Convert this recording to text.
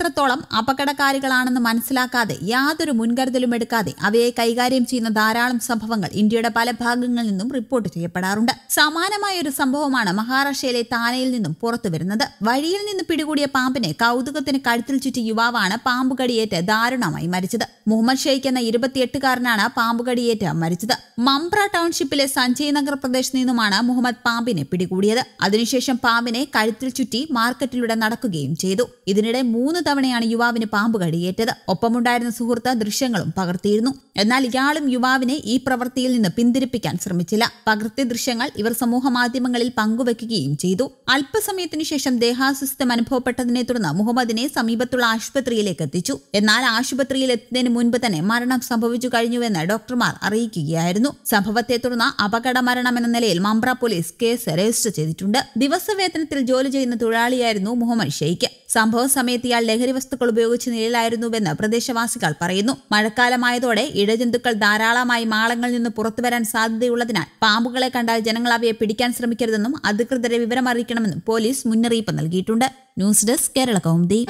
tratar ഇത്രത്തോളം അപകടകാരികളാണെന്ന് മനസ്സിലാക്കാതെ യാതൊരു മുൻകരുതലും എടുക്കാതെ അവയെ കൈകാര്യം ചെയ്യുന്ന ധാരാളം സംഭവങ്ങൾ ഇന്ത്യയുടെ പല ഭാഗങ്ങളിൽ നിന്നും റിപ്പോർട്ട് ചെയ്യപ്പെടാറുണ്ട് സമാനമായ ഒരു സംഭവമാണ് മഹാരാഷ്ട്രയിലെ താനയിൽ നിന്നും പുറത്തുവരുന്നത് വഴിയിൽ നിന്ന് പിടികൂടിയ പാമ്പിനെ കൗതുകത്തിന് കഴുത്തിൽ ചുറ്റി യുവാവാണ് പാമ്പുകടിയേറ്റ് ദാരുണമായി മരിച്ചത് മുഹമ്മദ് ഷെയ്ഖ് എന്ന ഇരുപത്തിയെട്ടുകാരനാണ് പാമ്പുകടിയേറ്റ് മരിച്ചത് മംപ്ര ടൗൺഷിപ്പിലെ സഞ്ജയ് നഗർ പ്രദേശത്ത് നിന്നുമാണ് മുഹമ്മദ് പാമ്പിനെ പിടികൂടിയത് അതിനുശേഷം പാമ്പിനെ കഴുത്തിൽ ചുറ്റി മാർക്കറ്റിലൂടെ നടക്കുകയും ചെയ്തു ഇതിനിടെ മൂന്ന് തവണ തവണയാണ് യുവാവിന് പാമ്പ് കടിയേറ്റത് ഒപ്പമുണ്ടായിരുന്ന സുഹൃത്ത് ദൃശ്യങ്ങളും പകർത്തിയിരുന്നു എന്നാൽ ഇയാളും യുവാവിനെ ഈ പ്രവൃത്തിയിൽ നിന്ന് പിന്തിരിപ്പിക്കാൻ ശ്രമിച്ചില്ല പകർത്തിയ ദൃശ്യങ്ങൾ ഇവർ സമൂഹ മാധ്യമങ്ങളിൽ പങ്കുവെക്കുകയും ചെയ്തു അല്പസമയത്തിനു ശേഷം ദേഹാസ്വസ്ഥം അനുഭവപ്പെട്ടതിനെ തുടർന്ന് മുഹമ്മദിനെ സമീപത്തുള്ള ആശുപത്രിയിലേക്ക് എത്തിച്ചു എന്നാൽ ആശുപത്രിയിൽ എത്തുന്നതിന് മുൻപ് തന്നെ മരണം സംഭവിച്ചു കഴിഞ്ഞുവെന്ന് ഡോക്ടർമാർ അറിയിക്കുകയായിരുന്നു സംഭവത്തെ തുടർന്ന് അപകട മരണം എന്ന നിലയിൽ മമ്പ്ര പോലീസ് കേസ് രജിസ്റ്റർ ചെയ്തിട്ടുണ്ട് ദിവസവേതനത്തിൽ ജോലി ചെയ്യുന്ന തൊഴിലാളിയായിരുന്നു മുഹമ്മദ് ഷെയ്ഖ് സംഭവ സമയത്ത് ഇയാൾ ലഹരി വസ്തുക്കൾ ഉപയോഗിച്ച് നിഴലായിരുന്നുവെന്ന് പ്രദേശവാസികൾ പറയുന്നു മഴക്കാലമായതോടെ ഇഴജന്തുക്കൾ ധാരാളമായി മാളങ്ങളിൽ നിന്ന് പുറത്തുവരാൻ സാധ്യതയുള്ളതിനാൽ പാമ്പുകളെ കണ്ടാൽ ജനങ്ങൾ അവയെ പിടിക്കാൻ ശ്രമിക്കരുതെന്നും അധികൃതരെ വിവരമറിയിക്കണമെന്നും പോലീസ് മുന്നറിയിപ്പ് നൽകിയിട്ടുണ്ട് ന്യൂസ് ഡെസ്ക് കേരള കൗമുദി